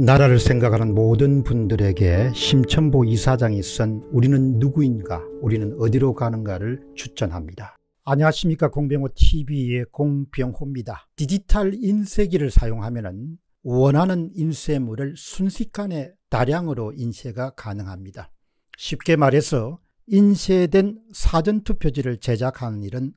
나라를 생각하는 모든 분들에게 심천보 이사장이 쓴 우리는 누구인가 우리는 어디로 가는가를 추천합니다. 안녕하십니까 공병호TV의 공병호입니다. 디지털 인쇄기를 사용하면 원하는 인쇄물을 순식간에 다량으로 인쇄가 가능합니다. 쉽게 말해서 인쇄된 사전투표지를 제작하는 일은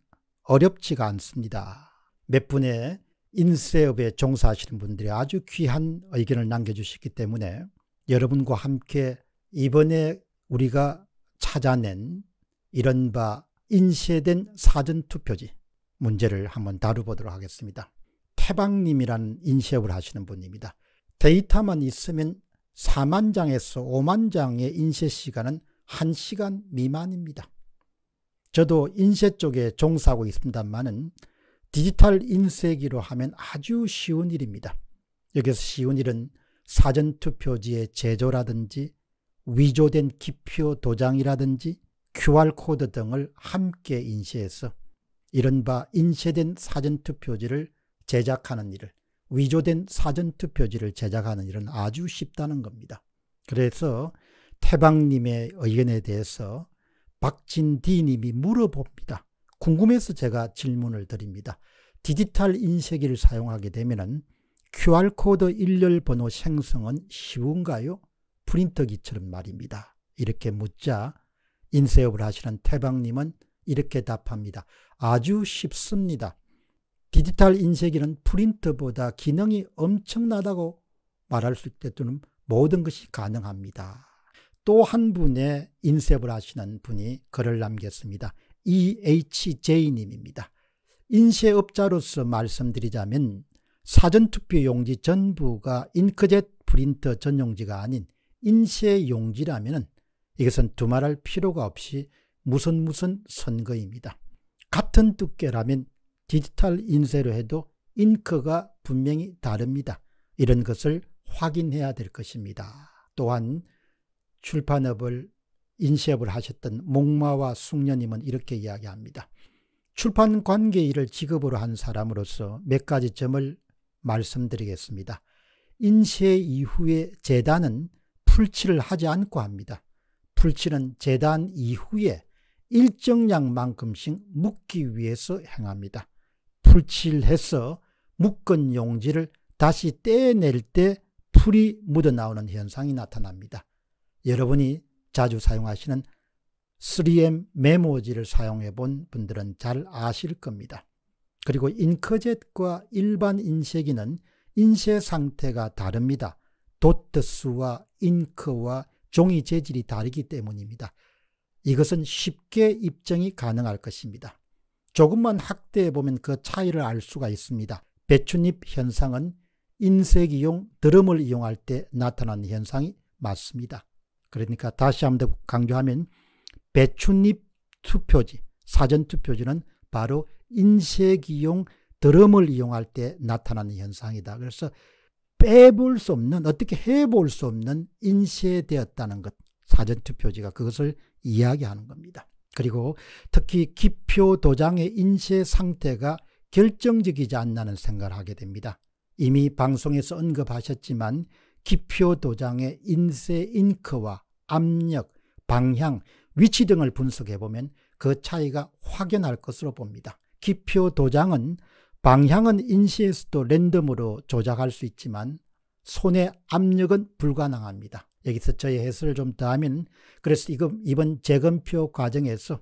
어렵지가 않습니다. 몇 분의 인쇄업에 종사하시는 분들이 아주 귀한 의견을 남겨주셨기 때문에 여러분과 함께 이번에 우리가 찾아낸 이른바 인쇄된 사전투표지 문제를 한번 다뤄보도록 하겠습니다. 태방님이라는 인쇄업을 하시는 분입니다. 데이터만 있으면 4만 장에서 5만 장의 인쇄 시간은 1시간 미만입니다. 저도 인쇄 쪽에 종사하고 있습니다만은 디지털 인쇄기로 하면 아주 쉬운 일입니다. 여기서 쉬운 일은 사전투표지의 제조라든지 위조된 기표 도장이라든지 QR코드 등을 함께 인쇄해서 이른바 인쇄된 사전투표지를 제작하는 일을 위조된 사전투표지를 제작하는 일은 아주 쉽다는 겁니다. 그래서 태방님의 의견에 대해서 박진디님이 물어봅니다. 궁금해서 제가 질문을 드립니다. 디지털 인쇄기를 사용하게 되면 QR코드 일렬 번호 생성은 쉬운가요? 프린터기처럼 말입니다. 이렇게 묻자 인쇄업을 하시는 태방님은 이렇게 답합니다. 아주 쉽습니다. 디지털 인쇄기는 프린트보다 기능이 엄청나다고 말할 수 있게 모든 것이 가능합니다. 또 한 분의 인쇄업을 하시는 분이 글을 남겼습니다. EHJ님입니다. 인쇄업자로서 말씀드리자면 사전투표 용지 전부가 잉크젯 프린터 전용지가 아닌 인쇄 용지라면 이것은 두말할 필요가 없이 무슨 무슨 선거입니다. 같은 두께라면 디지털 인쇄로 해도 잉크가 분명히 다릅니다. 이런 것을 확인해야 될 것입니다. 또한 출판업을 인쇄업을 하셨던 목마와 숙녀님은 이렇게 이야기합니다. 출판 관계 일을 직업으로 한 사람으로서 몇 가지 점을 말씀드리겠습니다. 인쇄 이후에 재단은 풀칠을 하지 않고 합니다. 풀칠은 재단 이후에 일정량만큼씩 묶기 위해서 행합니다. 풀칠해서 묶은 용지를 다시 떼낼 때 풀이 묻어나오는 현상이 나타납니다. 여러분이 자주 사용하시는 3M 메모지를 사용해 본 분들은 잘 아실 겁니다. 그리고 잉크젯과 일반 인쇄기는 인쇄 상태가 다릅니다. 도트 수와 잉크와 종이 재질이 다르기 때문입니다. 이것은 쉽게 입증이 가능할 것입니다. 조금만 확대해 보면 그 차이를 알 수가 있습니다. 배춧잎 현상은 인쇄기용 드럼을 이용할 때나타나는 현상이 맞습니다. 그러니까 다시 한번 더 강조하면 배춧잎 투표지, 사전 투표지는 바로 인쇄기용 드럼을 이용할 때 나타나는 현상이다. 그래서 빼볼 수 없는, 어떻게 해볼 수 없는 인쇄되었다는 것, 사전 투표지가 그것을 이야기하는 겁니다. 그리고 특히 기표 도장의 인쇄 상태가 결정적이지 않나는 생각을 하게 됩니다. 이미 방송에서 언급하셨지만 기표 도장의 인쇄 잉크와 압력, 방향, 위치 등을 분석해 보면 그 차이가 확연할 것으로 봅니다. 기표 도장은 방향은 인쇄에서도 랜덤으로 조작할 수 있지만 손의 압력은 불가능합니다. 여기서 저의 해설을 좀 더하면 그래서 이번 재검표 과정에서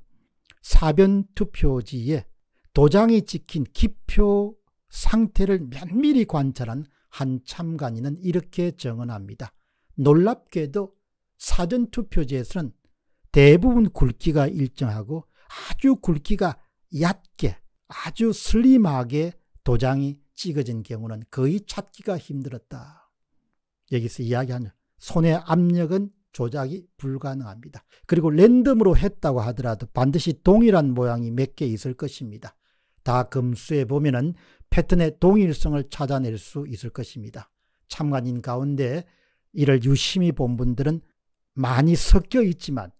사변 투표지에 도장이 찍힌 기표 상태를 면밀히 관찰한 한 참관인은 이렇게 정언합니다. 놀랍게도 사전투표제에서는 대부분 굵기가 일정하고 아주 굵기가 얕게 아주 슬림하게 도장이 찍어진 경우는 거의 찾기가 힘들었다. 여기서 이야기하는 손의 압력은 조작이 불가능합니다. 그리고 랜덤으로 했다고 하더라도 반드시 동일한 모양이 몇 개 있을 것입니다. 다 검수해 보면 패턴의 동일성을 찾아낼 수 있을 것입니다. 참관인 가운데 이를 유심히 본 분들은 많이 섞여 있지만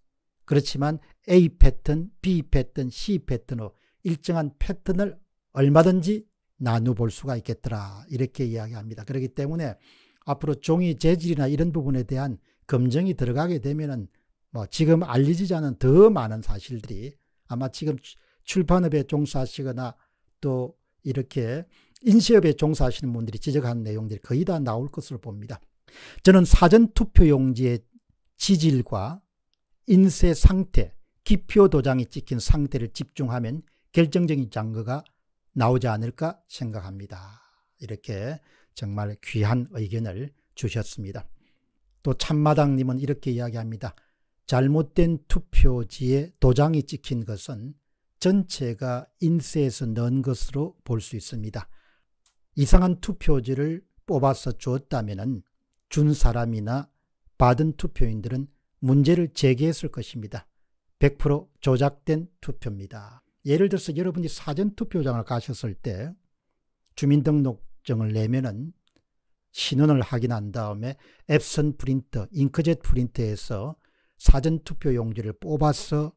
그렇지만 A 패턴, B 패턴, C 패턴으로 일정한 패턴을 얼마든지 나누볼 수가 있겠더라 이렇게 이야기합니다. 그렇기 때문에 앞으로 종이 재질이나 이런 부분에 대한 검증이 들어가게 되면은 뭐 지금 알려지지 않은 더 많은 사실들이 아마 지금 출판업에 종사하시거나 또 이렇게 인쇄업에 종사하시는 분들이 지적한 내용들이 거의 다 나올 것으로 봅니다. 저는 사전투표용지의 지질과 인쇄 상태, 기표 도장이 찍힌 상태를 집중하면 결정적인 장거가 나오지 않을까 생각합니다. 이렇게 정말 귀한 의견을 주셨습니다. 또 참마당님은 이렇게 이야기합니다. 잘못된 투표지에 도장이 찍힌 것은 전체가 인쇄해서 넣은 것으로 볼 수 있습니다. 이상한 투표지를 뽑아서 주었다면 준 사람이나 받은 투표인들은 문제를 제기했을 것입니다. 100% 조작된 투표입니다. 예를 들어서 여러분이 사전투표장을 가셨을 때 주민등록증을 내면은 신원을 확인한 다음에 앱선 프린터, 잉크젯 프린터에서 사전투표 용지를 뽑아서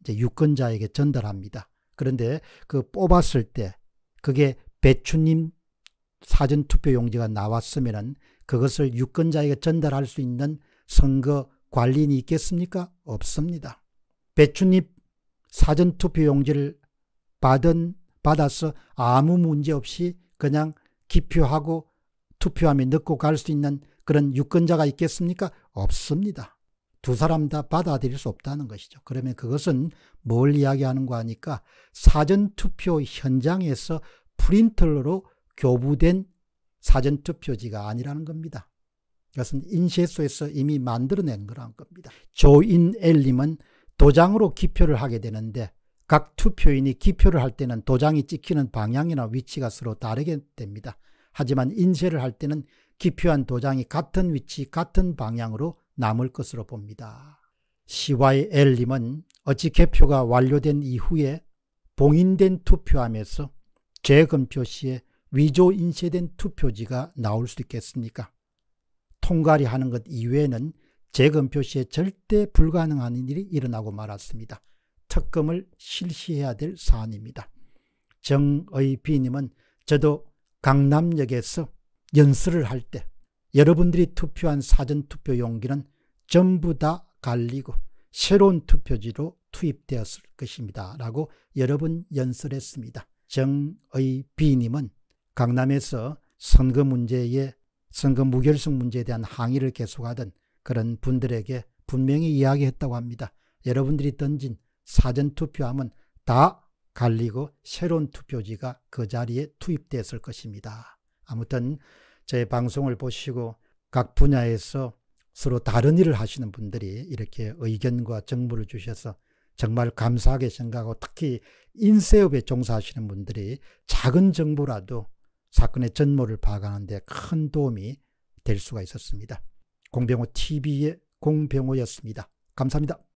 이제 유권자에게 전달합니다. 그런데 그 뽑았을 때 그게 배추님 사전 투표 용지가 나왔으면 그것을 유권자에게 전달할 수 있는 선거 관리인이 있겠습니까? 없습니다. 배추님 사전 투표 용지를 받은 받아서 아무 문제 없이 그냥 기표하고 투표함에 넣고 갈 수 있는 그런 유권자가 있겠습니까? 없습니다. 두 사람 다 받아들일 수 없다는 것이죠. 그러면 그것은 뭘이야기하는거 하니까 사전투표 현장에서 프린터로 교부된 사전투표지가 아니라는 겁니다. 이것은 인쇄소에서 이미 만들어낸 거란 겁니다. 조인 엘림은 도장으로 기표를 하게 되는데 각 투표인이 기표를 할 때는 도장이 찍히는 방향이나 위치가 서로 다르게 됩니다. 하지만 인쇄를 할 때는 기표한 도장이 같은 위치, 같은 방향으로 남을 것으로 봅니다. CYL님은 어찌 개표가 완료된 이후에 봉인된 투표함에서 재검표 시에 위조 인쇄된 투표지가 나올 수 있겠습니까? 통갈이 하는 것 이외에는 재검표 시에 절대 불가능한 일이 일어나고 말았습니다. 특검을 실시해야 될 사안입니다. 정의비님은 저도 강남역에서 연설을 할때 여러분들이 투표한 사전투표 용기는 전부 다 갈리고 새로운 투표지로 투입되었을 것입니다. 라고 여러 번 연설했습니다. 정의비님은 강남에서 선거 문제에 선거 무결성 문제에 대한 항의를 계속하던 그런 분들에게 분명히 이야기했다고 합니다. 여러분들이 던진 사전투표함은 다 갈리고 새로운 투표지가 그 자리에 투입됐을 것입니다. 아무튼 제 방송을 보시고 각 분야에서 서로 다른 일을 하시는 분들이 이렇게 의견과 정보를 주셔서 정말 감사하게 생각하고 특히 인쇄업에 종사하시는 분들이 작은 정보라도 사건의 전모를 파악하는 데 큰 도움이 될 수가 있었습니다. 공병호 TV의 공병호였습니다. 감사합니다.